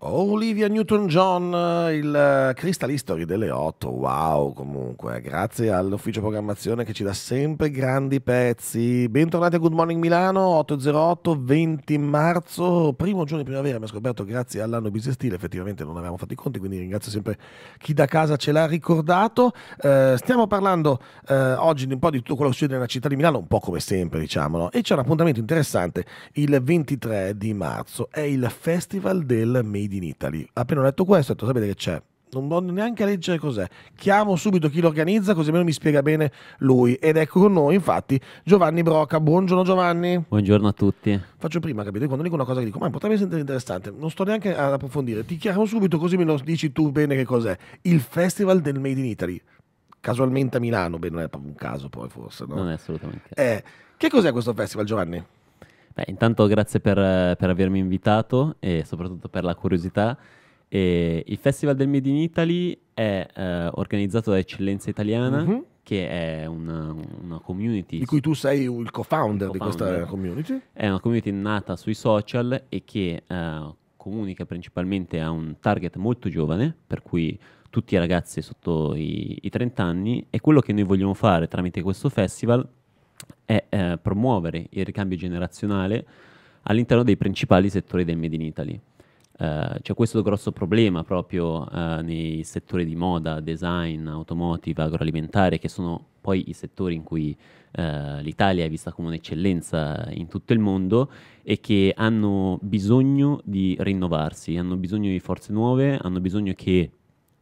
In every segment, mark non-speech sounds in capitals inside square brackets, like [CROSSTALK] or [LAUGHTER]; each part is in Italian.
Olivia Newton-John, il eh, Crystal History delle 8, wow comunque, grazie all'ufficio programmazione che ci dà sempre grandi pezzi. Bentornati a Good Morning Milano, 808, 20 marzo, primo giorno di primavera, mi ha scoperto grazie all'anno bisestile, effettivamente non avevamo fatto i conti, quindi ringrazio sempre chi da casa ce l'ha ricordato. Eh, stiamo parlando eh, oggi di un po' di tutto quello che succede nella città di Milano, un po' come sempre diciamo, e c'è un appuntamento interessante il 23 di marzo, è il Festival del Medio Made in Italy. Appena ho letto questo, ho detto, sapete che c'è? non voglio neanche leggere cos'è. Chiamo subito chi lo organizza così almeno mi spiega bene lui. Ed ecco con noi, infatti, Giovanni Broca. Buongiorno Giovanni. Buongiorno a tutti. Faccio prima, capito? Quando dico una cosa che dico, ma potrebbe essere interessante, non sto neanche ad approfondire. Ti chiamo subito così me lo dici tu bene che cos'è. Il Festival del Made in Italy. Casualmente a Milano, beh, non è proprio un caso poi forse, no? Non è assolutamente. Eh, che cos'è questo festival, Giovanni? Beh, intanto grazie per, per, avermi invitato e soprattutto per la curiosità. E il Festival del Made in Italy è eh, organizzato da Eccellenza Italiana, mm-hmm. che è una, una, community. Di cui tu sei il co-founder, il co-founder, di questa community. È una community nata sui social e che eh, comunica principalmente a un target molto giovane, per cui tutti i ragazzi sotto i, i 30 anni. E quello che noi vogliamo fare tramite questo festival è eh, promuovere il ricambio generazionale all'interno dei principali settori del Made in Italy. Uh, c'è questo grosso problema proprio uh, nei settori di moda, design, automotive, agroalimentare, che sono poi i settori in cui uh, l'Italia è vista come un'eccellenza in tutto il mondo e che hanno bisogno di rinnovarsi, hanno bisogno di forze nuove, hanno bisogno che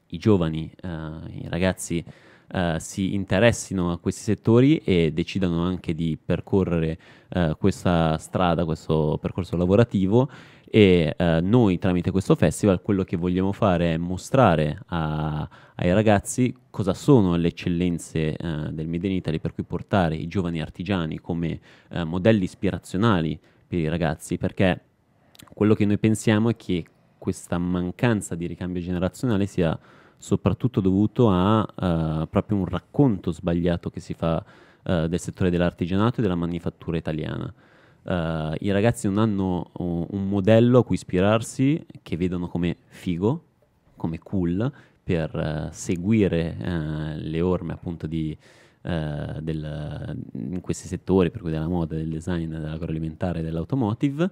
i giovani, i ragazzi eh, si interessino a questi settori e decidano anche di percorrere eh, questa strada, questo percorso lavorativo e eh, noi tramite questo festival quello che vogliamo fare è mostrare a, ai ragazzi cosa sono le eccellenze eh, del Made in Italy per cui portare i giovani artigiani come eh, modelli ispirazionali per i ragazzi perché quello che noi pensiamo è che questa mancanza di ricambio generazionale sia soprattutto dovuto a uh, proprio un racconto sbagliato che si fa uh, del settore dell'artigianato e della manifattura italiana. Uh, I ragazzi non hanno un modello a cui ispirarsi, che vedono come figo, come cool, per seguire le orme appunto di, del, in questi settori, per cui della moda, del design, dell'agroalimentare e dell'automotive.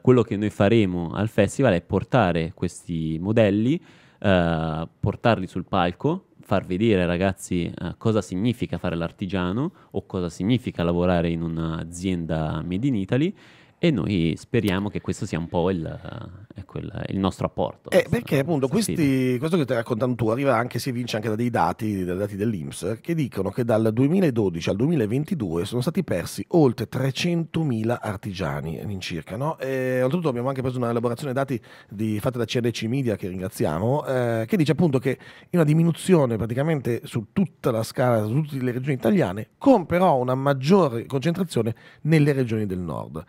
quello che noi faremo al festival è portare questi modelli eh, portarli sul palco, far vedere ai ragazzi eh, cosa significa fare l'artigiano o cosa significa lavorare in un'azienda made in Italy e noi speriamo che questo sia un po' il, eh, quel, il nostro apporto. Eh, perché appunto questi, questo che stai raccontando tu arriva anche, si evince anche da dei dati, dai dati dell'Inps, che dicono che dal 2012 al 2022 sono stati persi oltre 300.000 artigiani all'incirca. No? E, oltretutto abbiamo anche preso una elaborazione dati di, fatta da CNC Media, che ringraziamo, eh, che dice appunto che è una diminuzione praticamente su tutta la scala, su tutte le regioni italiane, con però una maggiore concentrazione nelle regioni del nord.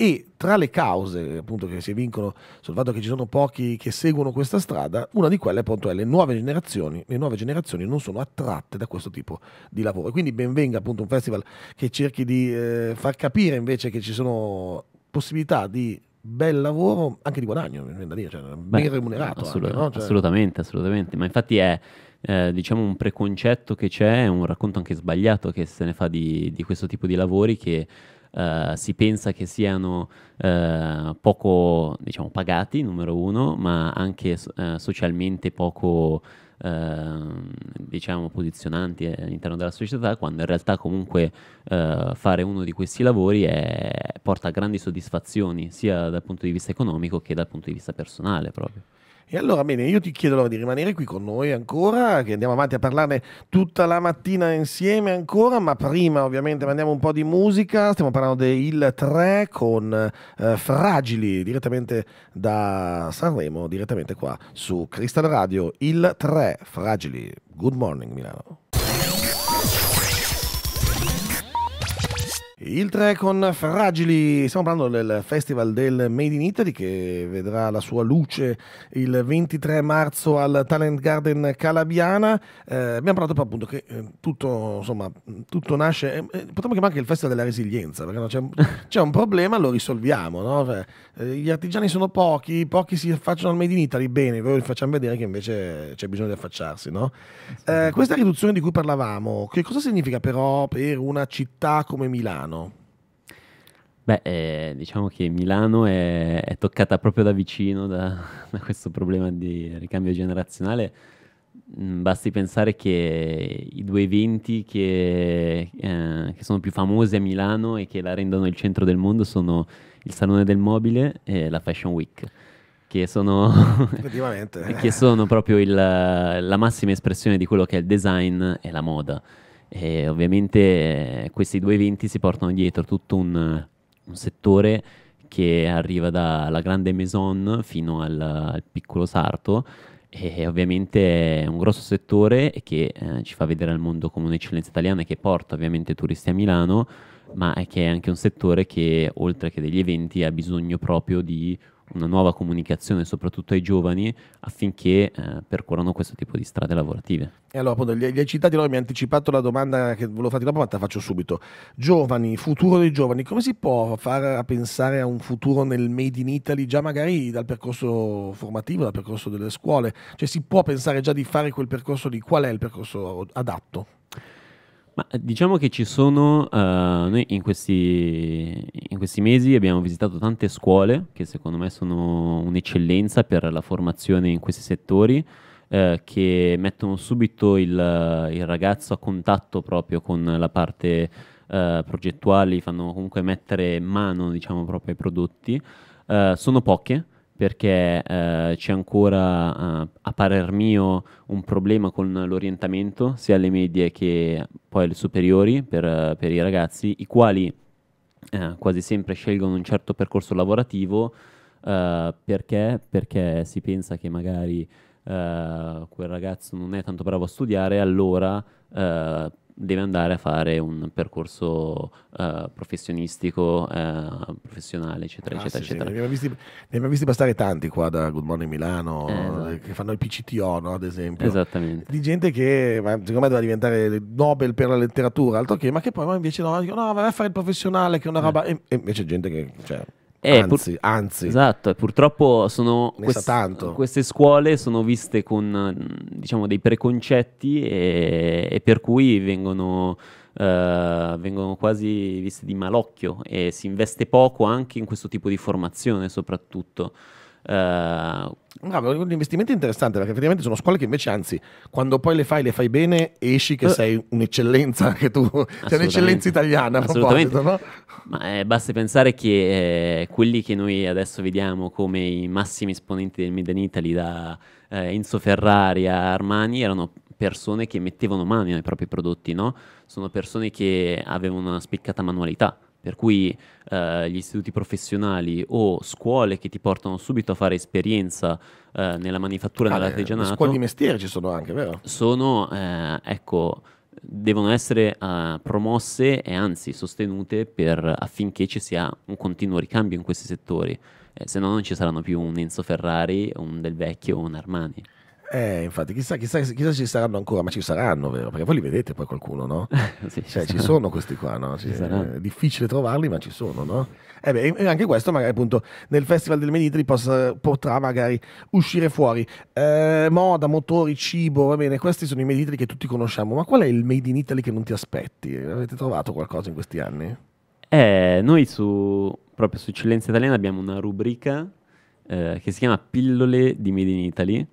E tra le cause appunto, che si vincono sul fatto che ci sono pochi che seguono questa strada, una di quelle appunto, è le nuove generazioni. Le nuove generazioni non sono attratte da questo tipo di lavoro. Quindi benvenga appunto un festival che cerchi di eh, far capire invece che ci sono possibilità di bel lavoro anche di guadagno, da dire, cioè, Beh, ben remunerato. Assolut- anche, no? cioè... Assolutamente, assolutamente. Ma infatti è eh, diciamo un preconcetto che c'è, un racconto anche sbagliato che se ne fa di, di questo tipo di lavori che eh, si pensa che siano eh, poco diciamo, pagati, numero uno, ma anche eh, socialmente poco ehm, diciamo, posizionanti eh, all'interno della società, quando in realtà comunque fare uno di questi lavori è, porta grandi soddisfazioni sia dal punto di vista economico che dal punto di vista personale proprio. E allora bene, io ti chiedo allora di rimanere qui con noi ancora, che andiamo avanti a parlarne tutta la mattina insieme ancora, ma prima ovviamente mandiamo un po' di musica, stiamo parlando del 3 con eh, Fragili direttamente da Sanremo, direttamente qua su Crystal Radio, il 3 Fragili. Good morning Milano. Il 3 con Fragili, stiamo parlando del Festival del Made in Italy che vedrà la sua luce il 23 marzo al Talent Garden Calabiana. Eh, abbiamo parlato appunto che eh, tutto, insomma, tutto nasce, eh, eh potremmo chiamare anche il Festival della Resilienza, perché no, c'è, [LAUGHS] c'è, un problema, lo risolviamo. No? Cioè, eh, gli artigiani sono pochi, pochi si affacciano al Made in Italy, bene, ve lo facciamo vedere che invece c'è bisogno di affacciarsi. No? Eh, questa riduzione di cui parlavamo, che cosa significa però per una città come Milano? Milano? Beh, eh, diciamo che Milano è, è, toccata proprio da vicino da, [LAUGHS] da, questo problema di ricambio generazionale. Mm, basti pensare che i due eventi che, eh, che, sono più famosi a Milano e che la rendono il centro del mondo sono il Salone del Mobile e la Fashion Week, che sono, [LAUGHS] che sono proprio il, la massima espressione di quello che è il design e la moda. E ovviamente eh, questi due eventi si portano dietro tutto un, un settore che arriva dalla grande maison fino al, al piccolo sarto e ovviamente è un grosso settore che eh, ci fa vedere al mondo come un'eccellenza italiana che porta ovviamente turisti a Milano, ma è che è anche un settore che oltre che degli eventi ha bisogno proprio di una nuova comunicazione soprattutto ai giovani affinché eh, percorrano questo tipo di strade lavorative. E allora appunto li, li hai citati, allora mi ha anticipato la domanda che volevo farti dopo ma te la faccio subito. Giovani, futuro dei giovani, come si può far a pensare a un futuro nel Made in Italy già magari dal percorso formativo, dal percorso delle scuole? Cioè si può pensare già di fare quel percorso lì, qual è il percorso adatto? Ma eh, diciamo che ci sono, eh, noi in questi, in questi mesi abbiamo visitato tante scuole che secondo me sono un'eccellenza per la formazione in questi settori. Eh, che mettono subito il, il, ragazzo a contatto proprio con la parte eh, progettuale, fanno comunque mettere mano diciamo, proprio ai prodotti. Eh, sono poche, perché eh, c'è ancora, eh, a parer mio, un problema con l'orientamento, sia alle medie che poi alle superiori per, per i ragazzi, i quali eh, quasi sempre scelgono un certo percorso lavorativo eh, perché? perché si pensa che magari eh, quel ragazzo non è tanto bravo a studiare, allora eh, deve andare a fare un percorso uh, professionistico, uh, professionale, eccetera, ah, eccetera, sì, eccetera. Sì. Ne, abbiamo visti, ne, abbiamo visti, passare tanti qua da Good Morning Milano, eh, esatto. che fanno il PCTO, no, ad esempio. Esattamente. Di gente che secondo me doveva diventare Nobel per la letteratura, altro che, ma che poi invece no, dico, no, vai a fare il professionale, che è una eh. roba... Eh. E, e invece gente che... Cioè, eh, anzi, pur... anzi. Esatto, purtroppo sono quest... queste scuole sono viste con diciamo, dei preconcetti e, e per cui vengono... Uh, vengono quasi viste di malocchio e si investe poco anche in questo tipo di formazione soprattutto. Uh, No, un investimento interessante perché effettivamente sono scuole che invece, anzi, quando poi le fai, le fai bene, esci che eh. sei un'eccellenza, anche [LAUGHS] tu sei un'eccellenza italiana. Assolutamente. No? Ma eh, basti pensare che eh, quelli che noi adesso vediamo come i massimi esponenti del Made in Italy, da eh, Enzo Ferrari a Armani, erano persone che mettevano mano ai propri prodotti, no? Sono persone che avevano una spiccata manualità. Per cui eh, gli istituti professionali o scuole che ti portano subito a fare esperienza eh, nella manifattura, ah, nell'artigianato. Scuole di mestiere ci sono anche, vero? Sono, eh, ecco, devono essere eh, promosse e anzi sostenute per, affinché ci sia un continuo ricambio in questi settori. Eh, se no non ci saranno più un Enzo Ferrari, un Del Vecchio o un Armani. Eh, infatti, chissà, chissà, chissà, ci saranno ancora, ma ci saranno, vero? Perché voi li vedete poi qualcuno, no? [LAUGHS] sì, ci, cioè, ci sono questi qua, no? Cioè, è difficile trovarli, ma ci sono, no? Eh beh, e anche questo magari appunto nel Festival del Menitri possa, potrà magari uscire fuori. Eh, moda, motori, cibo, va bene, questi sono i Made in Italy che tutti conosciamo, ma qual è il Made in Italy che non ti aspetti? Avete trovato qualcosa in questi anni? Eh, noi su, proprio su Eccellenza Italiana abbiamo una rubrica eh, che si chiama Pillole di Made in Italy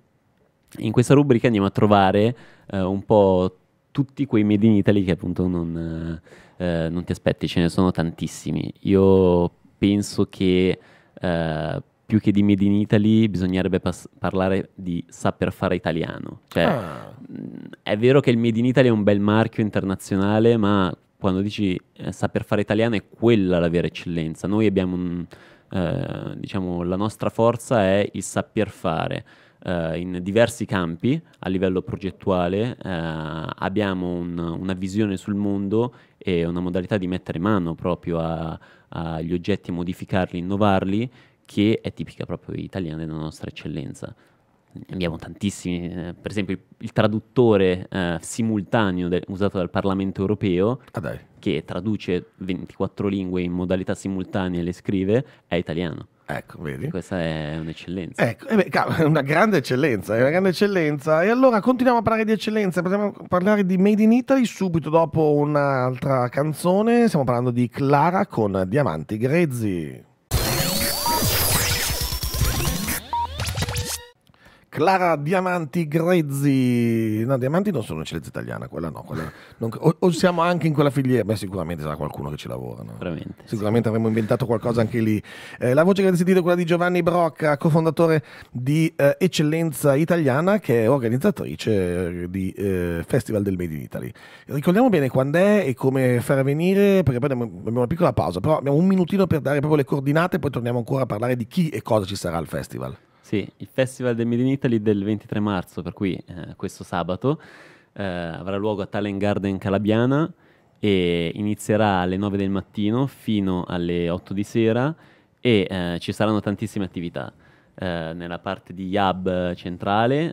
in questa rubrica andiamo a trovare eh, un po' tutti quei made in Italy che appunto non, eh, non, ti aspetti, ce ne sono tantissimi. Io penso che eh, più che di made in Italy bisognerebbe pas- parlare di saper fare italiano. Cioè, ah. È vero che il made in Italy è un bel marchio internazionale, ma quando dici eh, saper fare italiano è quella la vera eccellenza. Noi abbiamo un, eh, diciamo, la nostra forza è il saper fare eh, in diversi campi a livello progettuale, eh, abbiamo un, una visione sul mondo e una modalità di mettere mano proprio agli oggetti, modificarli, innovarli, che è tipica proprio italiana della nostra eccellenza abbiamo tantissimi, eh, per esempio il, il traduttore eh, simultaneo del, usato dal Parlamento europeo, ah, che traduce 24 lingue in modalità simultanea e le scrive, è italiano. Ecco, vedi? Questa è un'eccellenza. Ecco, eh beh, è una grande eccellenza, è una grande eccellenza. E allora continuiamo a parlare di eccellenza, possiamo parlare di Made in Italy subito dopo un'altra canzone. Stiamo parlando di Clara con Diamanti Grezzi. Clara Diamanti Grezzi. No, Diamanti non sono eccellenza italiana, quella no. Quella non... o, o, siamo anche in quella filiera? Beh, sicuramente sarà qualcuno che ci lavora. No? Sicuramente, sicuramente sì. avremmo inventato qualcosa anche lì. Eh, la voce che avete sentito è quella di Giovanni Brocca, cofondatore di eh, Eccellenza Italiana, che è organizzatrice eh, di eh, Festival del Made in Italy. Ricordiamo bene quando è e come far venire, perché poi abbiamo una piccola pausa, però abbiamo un minutino per dare proprio le coordinate, poi torniamo ancora a parlare di chi e cosa ci sarà al festival. Sì, il Festival del Made in Italy del 23 marzo, per cui eh, questo sabato, eh, avrà luogo a Talent Garden Calabiana e inizierà alle 9 del mattino fino alle 8 di sera e eh, ci saranno tantissime attività. Eh, nella parte di Yab centrale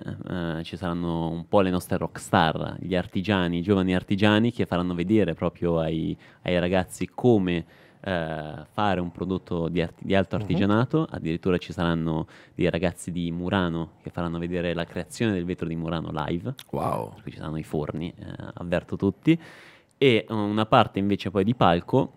eh, ci saranno un po' le nostre rockstar, gli artigiani, i giovani artigiani che faranno vedere proprio ai, ai ragazzi come eh, fare un prodotto di, art- di alto mhm. artigianato, uh-huh. addirittura ci saranno dei ragazzi di Murano che faranno vedere la creazione del vetro di Murano live, wow. per ci saranno i forni, eh, avverto tutti, e eh, una parte invece poi di palco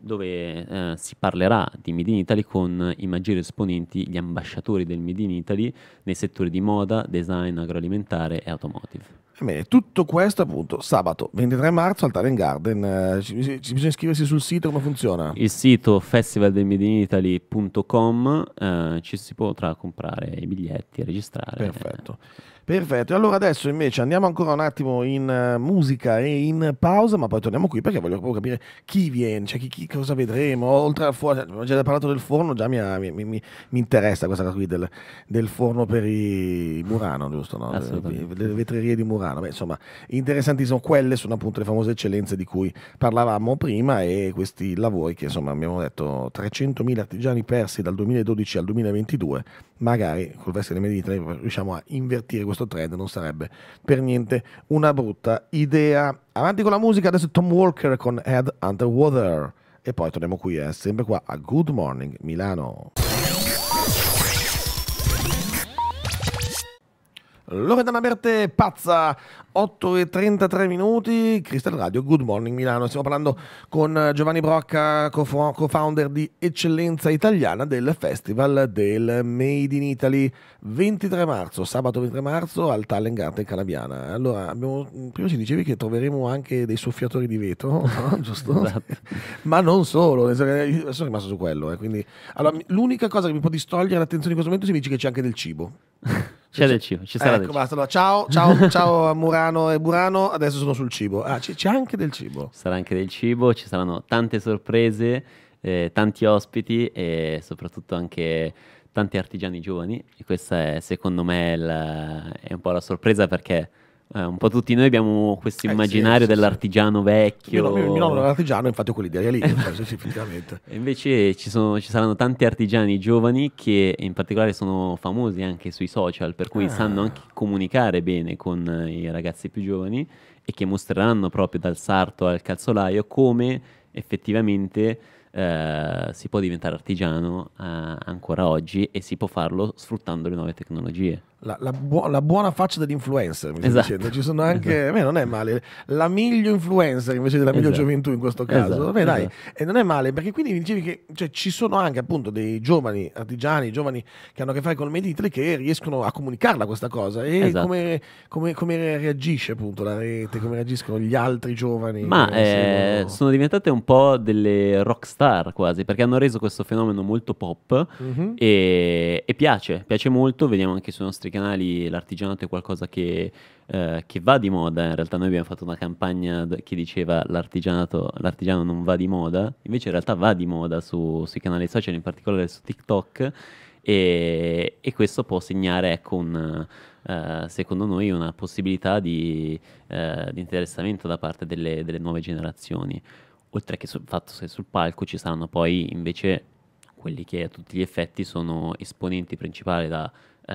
dove eh, si parlerà di Made in Italy con i maggiori esponenti, gli ambasciatori del Made in Italy nei settori di moda, design agroalimentare e automotive. Bene, tutto questo appunto sabato 23 marzo al Taren Garden. Eh, ci, ci, bisogna iscriversi sul sito, come funziona? Il sito festivaldelmedinitaly.com eh, ci si potrà comprare i biglietti e registrare. Perfetto. Eh. Perfetto, allora adesso invece andiamo ancora un attimo in eh, musica e in pausa, ma poi torniamo qui perché voglio proprio capire chi viene, cioè chi, chi cosa vedremo, oltre al forno, abbiamo già parlato del forno, già mi, mi, mi, mi interessa questa cosa qui del, del, forno per i Murano, giusto? No? Le vetrerie di Murano, Beh, insomma, interessantissimo, quelle sono appunto le famose eccellenze di cui parlavamo prima e questi lavori che insomma abbiamo detto 300.000 artigiani persi dal 2012 al 2022 magari col vestito di Made riusciamo a invertire questo trend, non sarebbe per niente una brutta idea. Avanti con la musica, adesso Tom Walker con Head Underwater e poi torniamo qui, eh, sempre qua a Good Morning Milano. Loredana Berte, pazza, 8 e 33 minuti, Crystal Radio, Good Morning Milano. Stiamo parlando con eh, Giovanni Brocca, co-founder di Eccellenza Italiana del Festival del Made in Italy, 23 marzo, sabato 23 marzo al Talent Garden Calabiana. Allora, abbiamo, mm, prima ci dicevi che troveremo anche dei soffiatori di vetro, [LAUGHS] no? [LAUGHS] giusto? Esatto. Ma non solo, sono rimasto su quello. Eh. Quindi, allora, l'unica cosa che mi può distogliere l'attenzione in questo momento è che mi dici che c'è anche del cibo. [LAUGHS] C'è del cibo, ci sarà eh, ecco, basta, no. Ciao, ciao, [LAUGHS] ciao a Murano e Burano, adesso sono sul cibo. Ah, c- c'è anche del cibo. Sarà anche del cibo, ci saranno tante sorprese, eh, tanti ospiti e soprattutto anche tanti artigiani giovani e questa è secondo me il, è un po' la sorpresa perché eh, un po' tutti noi abbiamo questo eh, immaginario eh, sì, sì, dell'artigiano [LAUGHS] sì. vecchio. Mio, mio, mio nonno artigiano, infatti ho quell'idea lì, effettivamente. E invece ci, sono, ci, saranno tanti artigiani giovani che in particolare sono famosi anche sui social, per cui ah. sanno anche comunicare bene con eh, i ragazzi più giovani e che mostreranno proprio dal sarto al calzolaio come effettivamente eh, si può diventare artigiano eh, ancora oggi e si può farlo sfruttando le nuove tecnologie. La, la, buo- la, buona faccia dell'influencer, mi esatto. dicendo. Ci sono anche, esatto. beh, non è male, la miglio influencer invece della miglio esatto. gioventù in questo caso. Esatto, beh, dai, esatto. e non è male perché quindi mi dicevi che cioè, ci sono anche appunto dei giovani artigiani, giovani che hanno a che fare con il made Italy che riescono a comunicarla questa cosa e come, come, come, reagisce appunto la rete, come reagiscono gli altri giovani. Ma eh, sono diventate un po' delle rock star quasi perché hanno reso questo fenomeno molto pop mm-hmm. e, e piace, piace molto, vediamo anche sui nostri nostri canali l'artigianato è qualcosa che, eh, che, va di moda, in realtà noi abbiamo fatto una campagna che diceva l'artigianato, l'artigiano non va di moda, invece in realtà va di moda su, sui canali social, in particolare su TikTok e, e questo può segnare ecco, un, uh, secondo noi una possibilità di, uh, di interessamento da parte delle, delle nuove generazioni. Oltre che sul fatto che sul palco ci saranno poi invece quelli che a tutti gli effetti sono esponenti principali da eh,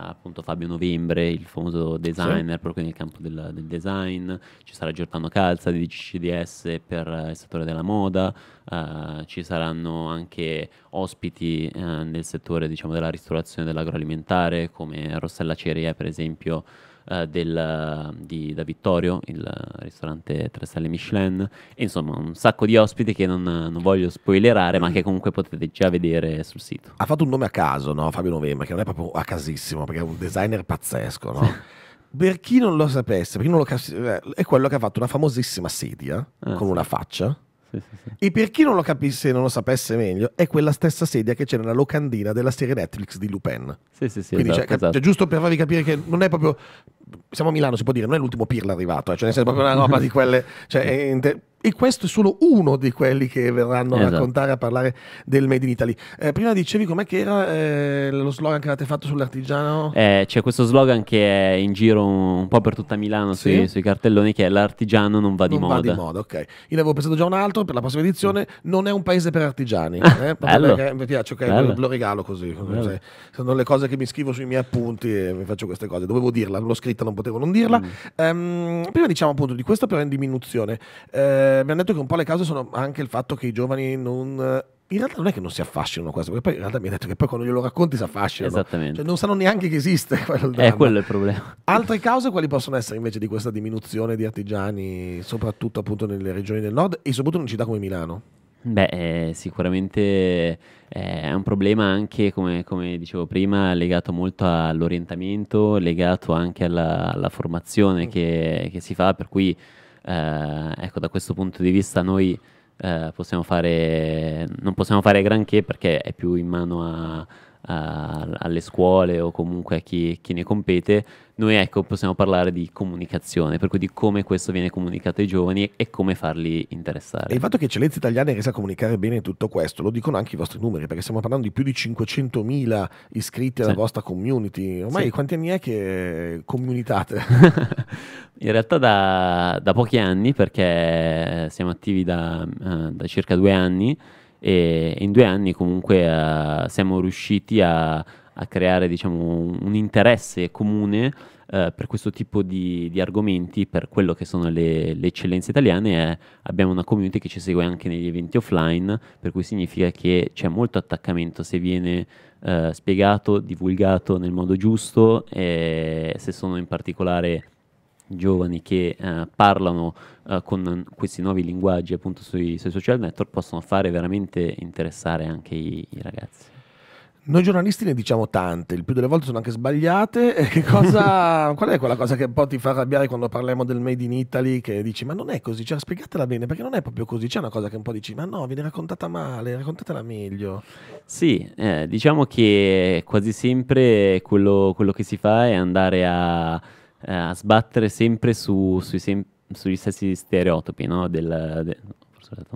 appunto Fabio Novembre, il famoso designer sì. proprio nel campo del, del, design, ci sarà Giordano Calza di CCDS per eh, il settore della moda, eh, ci saranno anche ospiti eh, nel settore diciamo, della ristorazione dell'agroalimentare come Rossella Ceria per esempio eh, del, di, da Vittorio, il ristorante 3 stelle Michelin, e insomma un sacco di ospiti che non, non, voglio spoilerare, ma che comunque potete già vedere sul sito. Ha fatto un nome a caso, no? Fabio Novembre, che non è proprio a casissimo, perché è un designer pazzesco, no? [LAUGHS] per chi non lo sapesse, per chi non lo cap- eh, è quello che ha fatto una famosissima sedia ah, con sì. una faccia e per chi non lo capisse e non lo sapesse meglio, è quella stessa sedia che c'è nella locandina della serie Netflix di Lupin. Sì, sì, sì. Quindi esatto, cioè, esatto. Cioè, giusto per farvi capire che non è proprio siamo a Milano, si può dire, non è l'ultimo pirla arrivato, eh, cioè nel senso proprio una roba di quelle... Cioè, inter- e questo è solo uno di quelli che verranno esatto. a raccontare, a parlare del Made in Italy. Eh, prima dicevi com'è che era eh, lo slogan che avete fatto sull'artigiano? Eh, c'è questo slogan che è in giro un, un po' per tutta Milano sì? sui, sui, cartelloni che è l'artigiano non va di moda. Non va di moda, ok. Io ne avevo pensato già un altro per la prossima edizione, non è un paese per artigiani. Ah, [LAUGHS] perché mi piace, ok, bello. lo regalo così. Bello. Cioè, sono le cose che mi scrivo sui miei appunti e mi faccio queste cose. Dovevo dirla, l'ho scritto dritta, non potevo non dirla. Mm. Um, prima diciamo appunto di questo però in diminuzione. Uh, eh, abbiamo detto che un po' le cause sono anche il fatto che i giovani non in realtà non è che non si affascinano questo, perché poi in realtà mi ha detto che poi quando glielo racconti si affascinano. Esattamente. Cioè non sanno neanche che esiste [LAUGHS] eh, quello Eh, quello il problema. Altre cause quali possono essere invece di questa diminuzione di artigiani, soprattutto appunto nelle regioni del nord e soprattutto in città come Milano? Beh, eh, sicuramente eh, è un problema anche, come, come dicevo prima, legato molto all'orientamento, legato anche alla, alla formazione mm. che, che si fa, per cui eh, ecco, da questo punto di vista noi eh, possiamo fare, non possiamo fare granché perché è più in mano a, alle scuole o comunque a chi, chi, ne compete, noi ecco possiamo parlare di comunicazione, per cui di come questo viene comunicato ai giovani e come farli interessare. E il fatto che Eccellenza Italiana riesca a comunicare bene tutto questo, lo dicono anche i vostri numeri, perché stiamo parlando di più di 500.000 iscritti alla sì. vostra community. Ormai sì. quanti anni è che comunitate? [LAUGHS] In realtà da, da, pochi anni, perché siamo attivi da, eh, da circa due anni e in due anni comunque uh, siamo riusciti a, a creare diciamo, un, un, interesse comune uh, per questo tipo di, di, argomenti, per quello che sono le, le eccellenze italiane. Eh, abbiamo una community che ci segue anche negli eventi offline, per cui significa che c'è molto attaccamento se viene uh, spiegato, divulgato nel modo giusto, eh, se sono in particolare giovani che eh, parlano eh, con questi nuovi linguaggi appunto sui, sui, social network possono fare veramente interessare anche i, i, ragazzi. Noi giornalisti ne diciamo tante, il più delle volte sono anche sbagliate. [LAUGHS] Cosa, [LAUGHS] qual è quella cosa che un po' ti fa arrabbiare quando parliamo del Made in Italy? Che dici, ma non è così, cioè, spiegatela bene, perché non è proprio così. C'è una cosa che un po' dici, ma no, viene raccontata male, raccontatela meglio. Sì, eh, diciamo che quasi sempre quello, quello che si fa è andare a eh, a sbattere sempre su, sui, sem- sugli stessi stereotipi, no? Del, de-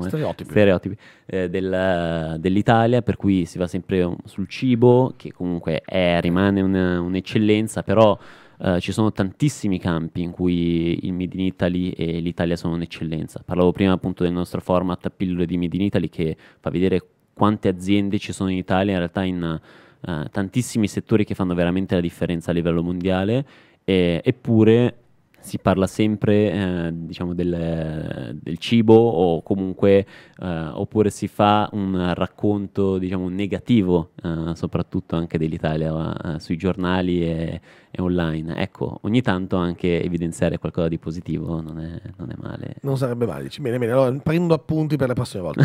stereotipi, stereotipi eh, del, dell'Italia, per cui si va sempre um, sul cibo, che comunque è, rimane una, un'eccellenza, però eh, ci sono tantissimi campi in cui il Made in Italy e l'Italia sono un'eccellenza. Parlavo prima appunto del nostro format pillole di Made in Italy che fa vedere quante aziende ci sono in Italia, in realtà in uh, tantissimi settori che fanno veramente la differenza a livello mondiale e, eh, eppure si parla sempre eh, diciamo del, del, cibo o comunque eh, oppure si fa un racconto diciamo, negativo eh, soprattutto anche dell'Italia eh, sui giornali e, e, online ecco ogni tanto anche evidenziare qualcosa di positivo non è, non è male non sarebbe male bene bene allora prendo appunti per le prossime volte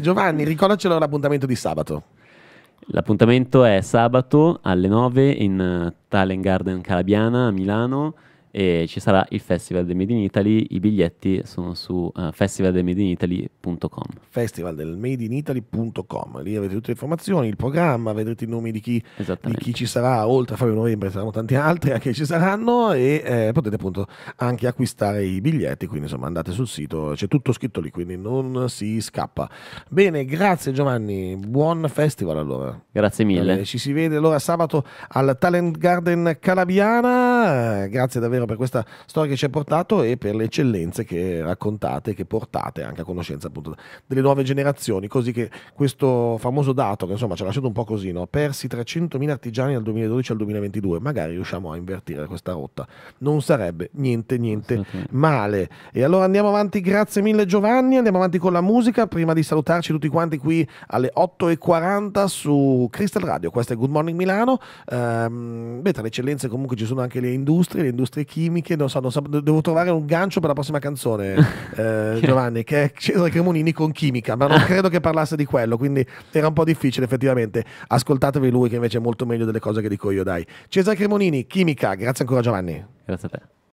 [LAUGHS] Giovanni ricordacelo l'appuntamento di sabato L'appuntamento è sabato alle 9 in eh, Talent Garden Calabiana a Milano e ci sarà il Festival del Made in Italy, i biglietti sono su uh, eh, festivaldelmadeinitaly.com festivaldelmadeinitaly.com lì avete tutte le informazioni, il programma, vedrete i nomi di chi, di chi ci sarà, oltre a Fabio Novembre saranno tanti altri anche ci saranno e eh, potete appunto anche acquistare i biglietti, quindi insomma andate sul sito, c'è tutto scritto lì, quindi non si scappa. Bene, grazie Giovanni, buon festival allora. Grazie mille. Eh, ci si vede allora sabato al Talent Garden Calabiana, grazie davvero per questa storia che ci ha portato e per le eccellenze che raccontate, che portate anche a conoscenza appunto delle nuove generazioni, così che questo famoso dato che insomma ci ha lasciato un po' così, no? persi 300.000 artigiani dal 2012 al 2022, magari riusciamo a invertire questa rotta, non sarebbe niente niente male. E allora andiamo avanti, grazie mille Giovanni, andiamo avanti con la musica, prima di salutarci tutti quanti qui alle 8.40 su Crystal Radio, questo è Good Morning Milano, ehm, beh, tra le eccellenze comunque ci sono anche le industrie, le industrie chimiche, non so, non so, devo trovare un gancio per la prossima canzone, [LAUGHS] eh, Giovanni, che è Cesare Cremonini con chimica, ma non credo che parlasse di quello, quindi era un po' difficile effettivamente. Ascoltatevi lui che invece è molto meglio delle cose che dico io, dai. Cesare Cremonini, chimica, grazie ancora Giovanni. Grazie a te.